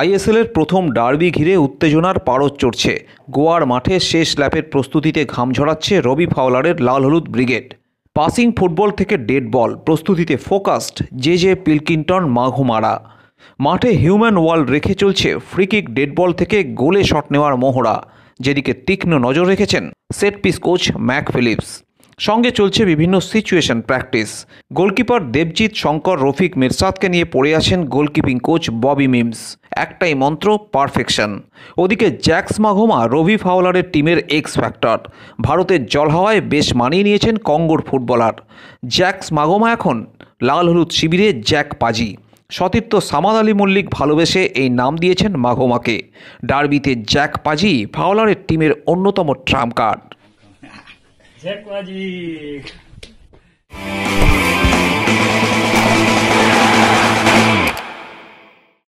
আইএসএলের প্রথম ডার্বি ঘিরে উত্তেজনার পারদ চড়ছে গোয়ার মাঠে শেষ ল্যাপের প্রস্তুতিতে ঘাম ঝরাচ্ছে রবি ফাওলারের লাল হলুদ ব্রিগেড পাসিং ফুটবল থেকে ডেড বল প্রস্তুতিতে ফোকাসড জে জে পিলকিন্টন মাঘুমারা মাঠে হিউম্যান ওয়াল রেখে চলছে ফ্রিকিক ডেড বল থেকে গোলে শট নেওয়ার মোহরা যেদিকে তীক্ষ্ণ নজর রেখেছেন set piece coach Mac Phillips সঙ্গে চলছে বিভিন্ন situation practice goalkeeper Debjit Shankar Rafique মির্সাদকে নিয়ে পড়ে আছেন গোলকিপিং কোচ ববি মিমস একটাই মন্ত্র পারফেকশন ওদিকে জ্যাক্স মাঘোমা রবি ফাওলারের টিমের এক্স ফ্যাক্টর ভারতের জল হাওয়ায় বেশ মানিয়ে নিয়েছেন কঙ্গোর ফুটবলার জ্যাক্স মাঘোমা এখন লাল হলুদ শিবিরে জ্যাক পাজি সতীর্থ সামাদ আলী মল্লিক ভালোবেসে এই নাম দিয়েছেন মাঘোমাকে ডার্বিতে জ্যাক পাজি ফাওলারের টিমের অন্যতম ট্রাম্প কার্ড জ্যাক পাজি